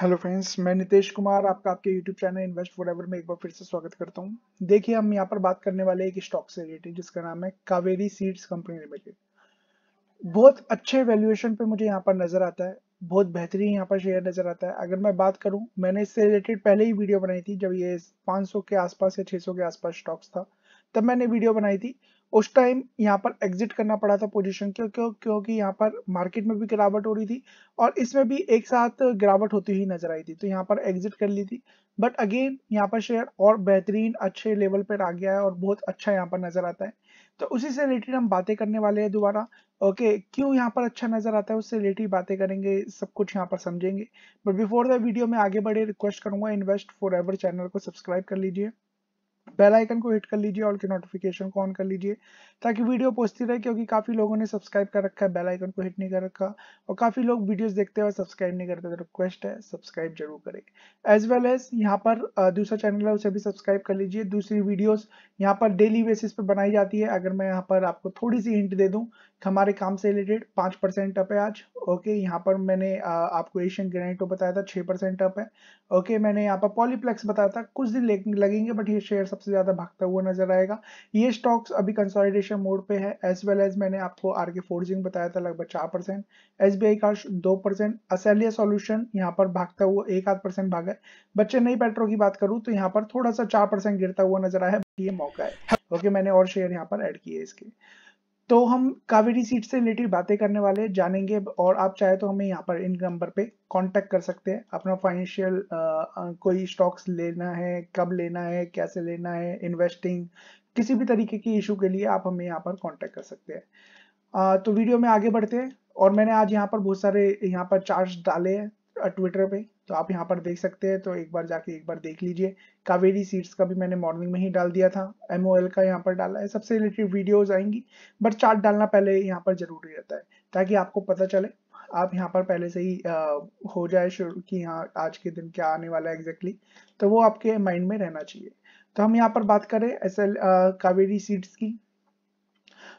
hello friends मैं नितेश कुमार आपका आपके यूट्यूब चैनल इन्वेस्ट फॉर में एक बार फिर से स्वागत करता हूं देखिए हम यहाँ पर बात करने वाले एक स्टॉक से रिलेटेड जिसका नाम है कावेरी सीड्स कंपनी लिमिटेड बहुत अच्छे वैल्यूएशन पे मुझे यहाँ पर नजर आता है बहुत बेहतरीन यहाँ पर शेयर नजर आता है अगर मैं बात करूँ मैंने इससे रिलेटेड पहले ही वीडियो बनाई थी जब ये 500 के आसपास या 600 के आसपास स्टॉक्स था तब मैंने वीडियो बनाई थी उस टाइम यहाँ पर एग्जिट करना पड़ा था पोजीशन क्यों क्यों क्योंकि यहाँ पर मार्केट में भी गिरावट हो रही थी और इसमें भी एक साथ गिरावट होती हुई नजर आई थी तो यहाँ पर एग्जिट कर ली थी बट अगेन यहाँ पर शेयर और बेहतरीन अच्छे लेवल पर आ गया है और बहुत अच्छा यहाँ पर नजर आता है तो उसी से रिलेटेड हम बातें करने वाले हैं दोबारा ओके क्यों यहाँ पर अच्छा नजर आता है उससे रिलेटेड बातें करेंगे सब कुछ यहाँ पर समझेंगे बट बिफोर द वीडियो में आगे बढ़े रिक्वेस्ट करूंगा इन्वेस्ट फॉर एवर चैनल को सब्सक्राइब कर लीजिए बेल आइकन को हिट कर लीजिए ऑल के नोटिफिकेशन को ऑन कर लीजिए ताकि वीडियो पहुंचती रहे क्योंकि काफी लोगों ने सब्सक्राइब कर रखा है बेल आइकन को हिट नहीं कर रखा और काफी लोग वीडियोस देखते हैं और सब्सक्राइब नहीं करते तो रिक्वेस्ट है सब्सक्राइब जरूर करें एज वेल एज यहाँ पर दूसरा चैनल है उसे भी सब्सक्राइब कर लीजिए दूसरी वीडियोज यहाँ पर डेली बेसिस पे बनाई जाती है अगर मैं यहाँ पर आपको थोड़ी सी हिंट दे दूँ हमारे काम से रिलेटेड पाँच परसेंट अप है आज ओके यहाँ पर मैंने आपको एशियन ग्रेनेटो बताया था छः परसेंट अप है ओके मैंने यहाँ पर पॉलीप्लेक्स बताया था कुछ दिन लगेंगे बट ये शेयर सबसे ज्यादा भागता हुआ नजर आएगा ये स्टॉक्स अभी कंसोलिडेशन मोड पे है एज वेल एज मैंने आपको आर के फोर्जिंग बताया था लगभग चार परसेंट एस बी आई का दो परसेंट असेलिया सोल्यूशन यहाँ पर भागता हुआ एक आध परसेंट भाग है बच्चे नई पेट्रो की बात करूँ तो यहाँ पर थोड़ा सा चार गिरता हुआ नजर आया है ये मौका है ओके okay, मैंने और शेयर यहाँ पर एड किए इसके तो हम कावेरी सीट से रिलेटेड बातें करने वाले जानेंगे और आप चाहे तो हमें यहाँ पर इन नंबर पे कांटेक्ट कर सकते हैं अपना फाइनेंशियल कोई स्टॉक्स लेना है कब लेना है कैसे लेना है इन्वेस्टिंग किसी भी तरीके की इशू के लिए आप हमें यहाँ पर कांटेक्ट कर सकते हैं तो वीडियो में आगे बढ़ते हैं और मैंने आज यहाँ पर बहुत सारे यहाँ पर चार्ज डाले हैं ट्विटर पे तो आप यहाँ पर देख सकते हैं तो एक बार जाके एक बार देख लीजिए कावेरी सीड्स का भी मैंने मॉर्निंग में ही डाल दिया था एम का यहाँ पर डाला है सबसे रिलेटेड वीडियोज आएंगी बट चार्ट डालना पहले यहाँ पर जरूरी रहता है ताकि आपको पता चले आप यहाँ पर पहले से ही आ, हो जाए शुरू कि हाँ आज के दिन क्या आने वाला है एग्जैक्टली तो वो आपके माइंड में रहना चाहिए तो हम यहाँ पर बात करें एस एल कावेरी सीड्स की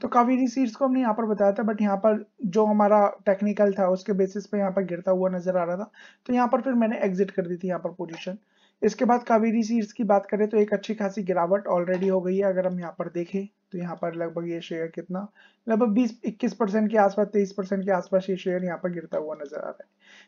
तो कावेरी सीड्स को हमने यहाँ पर बताया था बट यहाँ पर जो हमारा टेक्निकल था उसके बेसिस पे यहाँ पर गिरता हुआ नजर आ रहा था तो यहाँ पर फिर मैंने एग्जिट कर दी थी यहाँ पर पोजिशन इसके बाद कावेरी सीड्स की बात करें तो एक अच्छी खासी गिरावट ऑलरेडी हो गई है अगर हम यहाँ पर देखें तो यहाँ पर लगभग ये शेयर कितना लगभग 20 21 परसेंट के आसपास 23 परसेंट के आसपास ये शेयर यहाँ पर गिरता हुआ नजर आ रहा है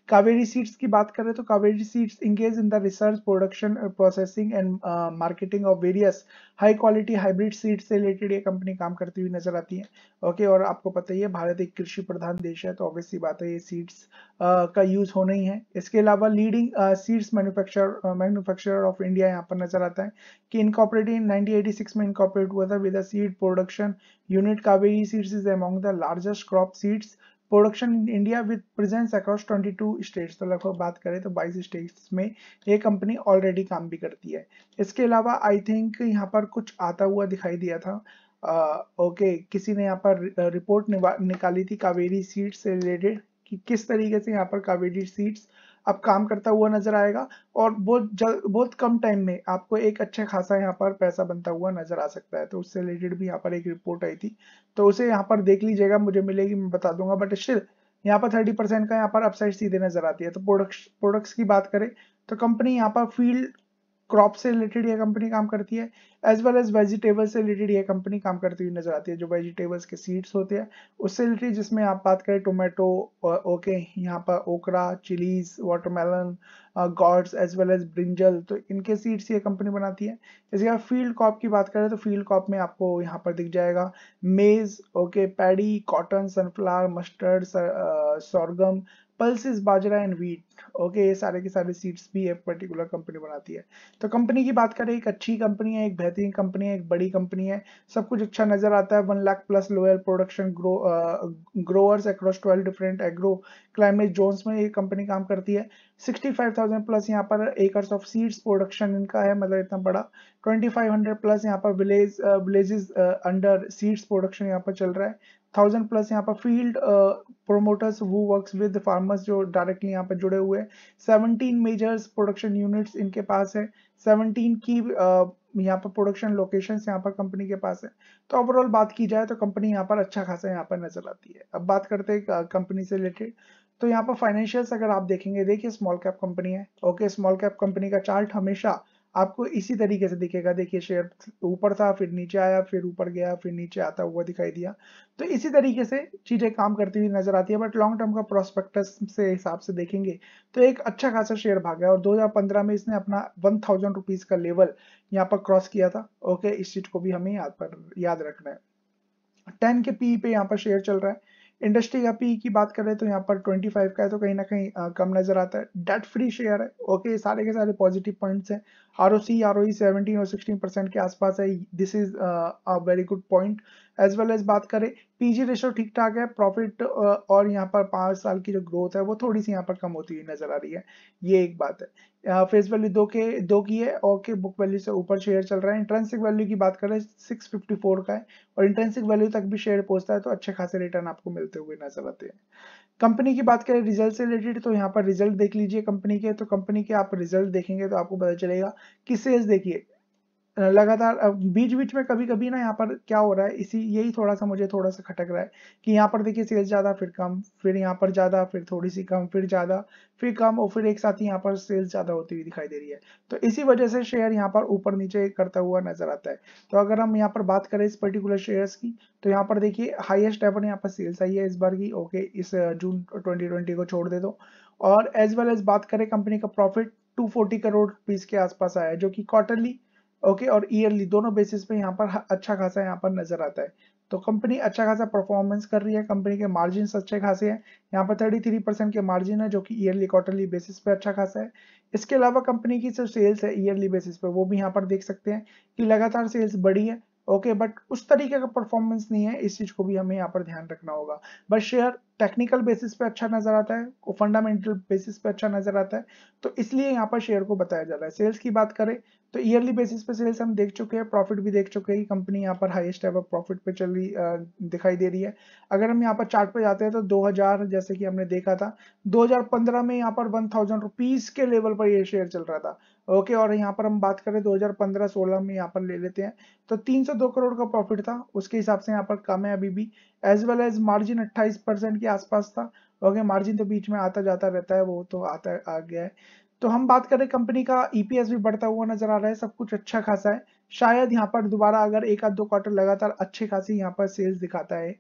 कावेरी सीड्स की बात करें तो Kaveri seeds engage in the research production processing and marketing of various high quality hybrid seeds से रिलेटेड ये कंपनी काम करती हुई नजर आती है ओके और आपको पता ही है भारत एक कृषि प्रधान देश है तो ऑब्वियसली बात है ये सीड्स uh, का यूज होना ही है इसके अलावा leading seeds manufacture manufacturer of India यहाँ पर नजर आता है कि इनकॉपरेटिंग नाइनटीन में इनकॉपरेट हुआ था with seed seed production unit Kaveri seeds is among the largest crop seeds production in India with presence across 22 states तो लगभग बात करें तो 22 स्टेट्स में ये कंपनी ऑलरेडी काम भी करती है इसके अलावा आई थिंक यहाँ पर कुछ आता हुआ दिखाई दिया था ओके uh, okay, किसी ने यहाँ पर रिपोर्ट निकाली थी कावेरी सीड्स से रिलेटेड कि किस तरीके से यहाँ पर कावेरी सीट्स अब काम करता हुआ नजर आएगा और बहुत जल्द बहुत कम टाइम में आपको एक अच्छा खासा यहाँ पर पैसा बनता हुआ नजर आ सकता है तो उससे रिलेटेड भी यहाँ पर एक रिपोर्ट आई थी तो उसे यहाँ पर देख लीजिएगा मुझे मिलेगी मैं बता दूंगा बट स्टिल यहाँ पर थर्टी परसेंट का यहाँ पर अपसाइड सीधे नजर आती है तो प्रोडक्ट्स प्रोडक्ट्स की बात करें तो कंपनी यहाँ पर फील्ड क्रॉप से रिलेटेड ये कंपनी काम करती है एज वेल एज वेजिटेबल से रिलेटेड ये कंपनी काम करती हुई नजर आती है जो वेजिटेबल्स के सीड्स होते हैं उससे रिलेटेड जिसमें आप बात करें टोमेटो ओके यहाँ पर okra chillies watermelon gourds as well as brinjal तो इनके सीड्स ये कंपनी बनाती है इसके बाद फील्ड कॉप की बात करें तो फील्ड कॉप में आपको यहाँ पर दिख जाएगा maize okay paddy cotton sunflower mustard sorghum pulses bajra and wheat okay ये सारे के सारे सीड्स भी एक पर्टिकुलर कंपनी बनाती है तो कंपनी की बात करें एक अच्छी कंपनी है एक बेहतरीन कंपनी है एक बड़ी कंपनी है सब कुछ अच्छा नजर आता है one lakh plus loyal production grow growers across twelve different agro climate zones में ये कंपनी काम करती है 65,000 प्लस यहाँ पर एकर्स ऑफ सीड्स प्रोडक्शन इनका है मतलब इतना बड़ा 2500 प्लस यहाँ पर village villages under seeds production यहाँ पर चल रहा है थाउजेंड प्लस यहाँ पर फील्ड प्रोमोटर्स वो वर्क्स विद फार्मर्स जो डायरेक्टली यहाँ पर जुड़े हुए हैं सेवनटीन मेजर्स प्रोडक्शन यूनिट्स इनके पास है सेवनटीन की uh, यहाँ पर प्रोडक्शन लोकेशन यहाँ पर कंपनी के पास है तो ओवरऑल बात की जाए तो कंपनी यहाँ पर अच्छा खासा यहाँ पर नजर आती है अब बात करते हैं कंपनी से रिलेटेड तो यहाँ पर फाइनेंशियल्स अगर आप देखेंगे देखिए स्मॉल कैप कंपनी है ओके स्मॉल कैप कंपनी का चार्ट हमेशा आपको इसी तरीके से दिखेगा देखिए शेयर ऊपर था फिर नीचे आया फिर ऊपर गया फिर नीचे आता हुआ दिखाई दिया तो इसी तरीके से चीज़ें काम करती हुई नजर आती है बट लॉन्ग टर्म का प्रोस्पेक्टस से हिसाब से देखेंगे तो एक अच्छा खासा शेयर भाग गया और 2015 में इसने अपना वन थाउजेंड रुपीज़ का लेवल यहाँ पर क्रॉस किया था ओके इस चीज़ को भी हमें याद पर याद रखना है टेन के पी पे यहाँ पर शेयर चल रहा है इंडस्ट्री का पी की बात करें तो यहाँ पर 25 का है तो कहीं ना कहीं आ, कम नजर आता है डेट फ्री शेयर है ओके सारे के सारे पॉजिटिव पॉइंट्स हैं R O C R O seventeen और सिक्सटीन परसेंट के आसपास है this is a very good point as well as बात करें पीजी रेशो ठीक ठाक है प्रॉफिट और यहाँ पर पांच साल की जो ग्रोथ है वो थोड़ी सी यहाँ पर कम होती हुई नजर आ रही है ये एक बात है फेस वैल्यू दो के दो की है और के बुक वैल्यू से ऊपर शेयर चल रहा है इंट्रेंसिक वैल्यू की बात करें सिक्स फिफ्टी फोर का है और इंट्रेंसिक वैल्यू तक भी शेयर पहुंचता है तो अच्छे खासे रिटर्न आपको मिलते हुए नजर आते हैं कंपनी की बात करें रिजल्ट से रिलेटेड तो यहाँ पर रिजल्ट देख लीजिए कंपनी के तो कंपनी के आप रिजल्ट देखेंगे तो आपको पता चलेगा कि सेल्स देखिए लगातार बीच बीच में कभी कभी ना यहाँ पर क्या हो रहा है इसी यही थोड़ा सा मुझे थोड़ा सा खटक रहा है कि यहाँ पर देखिए सेल्स ज़्यादा फिर कम फिर यहाँ पर ज़्यादा फिर थोड़ी सी कम फिर ज़्यादा फिर कम और फिर एक साथ ही यहाँ पर सेल्स ज़्यादा होती हुई दिखाई दे रही है तो इसी वजह से शेयर यहाँ पर ऊपर नीचे करता हुआ नजर आता है तो अगर हम यहाँ पर बात करें इस पर्टिकुलर शेयर की तो यहाँ पर देखिए हाइएस्ट एवर यहाँ पर सेल्स आई है इस बार की ओके इस जून ट्वेंटी को छोड़ दे दो और एज वेल एज बात करें कंपनी का प्रॉफिट 240 करोड़ रुपीज के आसपास आया जो कि क्वार्टरली ओके और ईयरली दोनों बेसिस पे यहाँ पर अच्छा खासा यहाँ पर नजर आता है तो कंपनी अच्छा खासा परफॉर्मेंस कर रही है कंपनी के मार्जिन अच्छे खासे हैं यहाँ पर 33 परसेंट के मार्जिन है जो कि ईयरली क्वार्टरली बेसिस पे अच्छा खासा है इसके अलावा कंपनी की जो सेल्स है ईयरली बेसिस पे वो भी यहाँ पर देख सकते हैं कि लगातार सेल्स बढ़ी है ओके बट उस तरीके का परफॉर्मेंस नहीं है इस चीज को भी हमें यहाँ पर ध्यान रखना होगा बट शेयर टेक्निकल बेसिस पे अच्छा नजर आता है फंडामेंटल बेसिस पे अच्छा नजर आता है तो इसलिए यहाँ पर शेयर को बताया जा रहा है सेल्स की बात करें तो ईयरली बेसिस पे सेल्स हम देख चुके हैं प्रॉफिट भी देख चुके हैं कंपनी यहाँ पर हाईएस्ट एवर प्रॉफिट पे चल रही दिखाई दे रही है अगर हम यहाँ पर चार्ट पे जाते हैं तो 2000 जैसे कि हमने देखा था 2015 में यहाँ पर 1000 थाउजेंड के लेवल पर ये शेयर चल रहा था ओके और यहाँ पर हम बात करें 2015 हजार में यहाँ पर ले लेते हैं तो तीन करोड़ का प्रॉफिट था उसके हिसाब से यहाँ पर कम है अभी भी एज वेल एज मार्जिन अट्ठाईस परसेंट के आसपास था ओके मार्जिन तो बीच में आता जाता रहता है वो तो आता आ गया है तो हम बात करें कंपनी का ईपीएस e भी बढ़ता हुआ नजर आ रहा है सब कुछ अच्छा खासा है शायद यहाँ पर दोबारा अगर एक आध दो क्वार्टर लगातार अच्छे खासी यहाँ पर सेल्स दिखाता है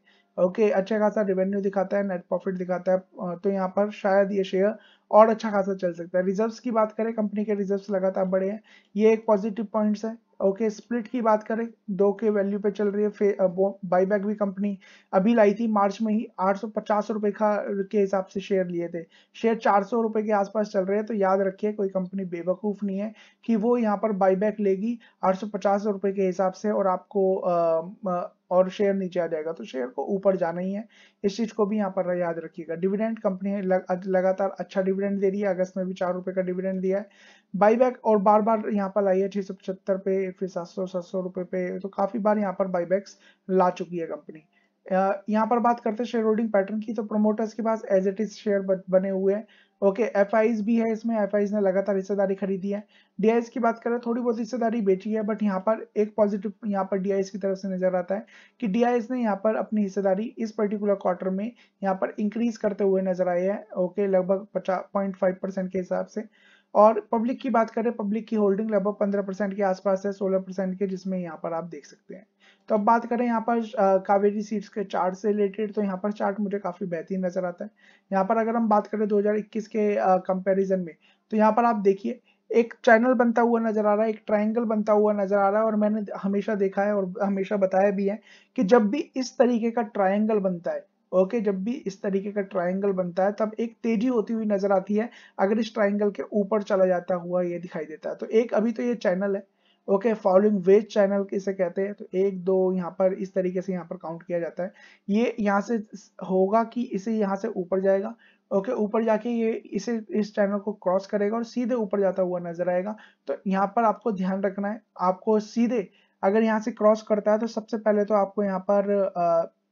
ओके okay, अच्छा खासा रेवेन्यू दिखाता है नेट प्रॉफिट दिखाता है तो यहाँ पर शायद ये शेयर और अच्छा खासा चल सकता है रिजर्व्स की बात करें कंपनी के रिजर्व्स लगातार बढ़े हैं ये एक पॉजिटिव पॉइंट्स है ओके okay, स्प्लिट की बात करें दो के वैल्यू पे चल रही है बाईबैक भी कंपनी अभी लाई थी मार्च में ही आठ सौ पचास रुपए का के हिसाब से शेयर लिए थे शेयर चार सौ रुपए के आसपास चल रहे हैं तो याद रखिए कोई कंपनी बेवकूफ़ नहीं है कि वो यहाँ पर बाईबैक लेगी आठ सौ पचास रुपए के हिसाब से और आपको आ, आ, और शेयर नीचे आ जाएगा तो शेयर को ऊपर जाना ही है इस चीज़ को भी यहाँ पर याद रखिएगा डिविडेंड कंपनी लग, लगातार अच्छा डिविडेंड दे रही है अगस्त में भी चार रुपए का डिविडेंड दिया है बाईबैक और बार बार यहाँ पर लाई है छह सौ पचहत्तर पे पे फिर सात सौ सात सौ रुपए पे तो काफी बार यहाँ पर बाईबैक्स ला चुकी है कंपनी यहाँ पर बात करते हैं शेयर होल्डिंग पैटर्न की तो प्रोमोटर्स के पास एज इट इज शेयर बने हुए हैं ओके एफ भी है इसमें एफ ने लगातार हिस्सेदारी खरीदी है डी की बात करें थोड़ी बहुत हिस्सेदारी बेची है बट यहाँ पर एक पॉजिटिव यहाँ पर डी की तरफ से नजर आता है कि डी ने यहाँ पर अपनी हिस्सेदारी इस पर्टिकुलर क्वार्टर में यहाँ पर इंक्रीज करते हुए नजर आए हैं ओके लगभग पचास पॉइंट के हिसाब से और पब्लिक की बात करें पब्लिक की होल्डिंग लगभग पंद्रह परसेंट के आसपास है सोलह परसेंट के जिसमें यहाँ पर आप देख सकते हैं तो अब बात करें यहाँ पर कावेरी सीट्स के चार्ट से रिलेटेड तो यहाँ पर चार्ट मुझे काफ़ी बेहतरीन नज़र आता है यहाँ पर अगर हम बात करें 2021 के कंपैरिजन में तो यहाँ पर आप देखिए एक चैनल बनता हुआ नजर आ रहा है एक ट्रायंगल बनता हुआ नजर आ रहा है और मैंने हमेशा देखा है और हमेशा बताया भी है कि जब भी इस तरीके का ट्रायंगल बनता है ओके जब भी इस तरीके का ट्राइंगल बनता है तब एक तेजी होती हुई नजर आती है अगर इस ट्राइंगल के ऊपर चला जाता हुआ ये दिखाई देता है तो एक अभी तो ये चैनल है ओके फॉलोइंग वेज चैनल किसे कहते हैं तो एक दो यहाँ पर इस तरीके से यहाँ पर काउंट किया जाता है ये यहाँ से होगा कि इसे यहाँ से ऊपर जाएगा ओके ऊपर जाके ये इसे इस चैनल को क्रॉस करेगा और सीधे ऊपर जाता हुआ नजर आएगा तो यहाँ पर आपको ध्यान रखना है आपको सीधे अगर यहाँ से क्रॉस करता है तो सबसे पहले तो आपको यहाँ पर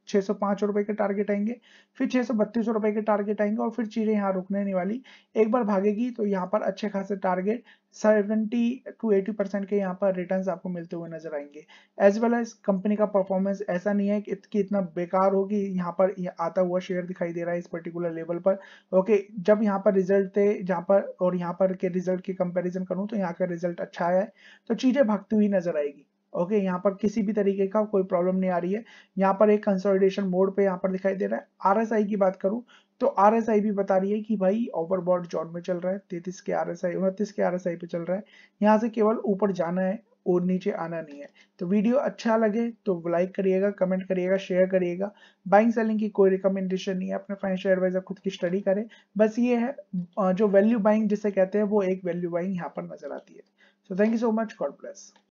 छह सौ पांच रुपए के टारगेट आएंगे फिर छह सौ बत्तीस रुपए के टारगेट आएंगे और फिर चीजें यहाँ रुकने नहीं वाली एक बार भागेगी तो यहाँ पर अच्छे खासे target seventy two eighty percent के यहाँ पर रिटर्न आपको मिलते हुए नजर आएंगे एज वेल एज कंपनी का परफॉर्मेंस ऐसा नहीं है कि इतना बेकार होगी यहाँ पर आता हुआ शेयर दिखाई दे रहा है इस पर्टिकुलर लेवल पर ओके जब यहाँ पर रिजल्ट थे जहाँ पर और यहाँ पर के रिजल्ट की कंपेरिजन करूँ तो यहाँ का रिजल्ट अच्छा आया है तो चीजें भागती हुई नजर आएगी ओके okay, यहाँ पर किसी भी तरीके का कोई प्रॉब्लम नहीं आ रही है यहाँ पर एक कंसोलिडेशन मोड पे यहाँ पर दिखाई दे रहा है आरएसआई की बात करूँ तो आरएसआई भी बता रही है कि भाई ओवरबॉर्ड जोन में चल रहा है तैतीस के आरएसआई उनतीस के आरएसआई पे चल रहा है यहाँ से केवल ऊपर जाना है और नीचे आना नहीं है तो वीडियो अच्छा लगे तो लाइक करिएगा कमेंट करिएगा शेयर करिएगा बाइंग सेलिंग की कोई रिकमेंडेशन नहीं है अपने फाइनेंशियल एडवाइजर खुद की स्टडी करें बस ये है जो वैल्यू बाइंग जिसे कहते हैं वो एक वैल्यू बाइंग यहाँ पर नजर आती है so thank you so much god bless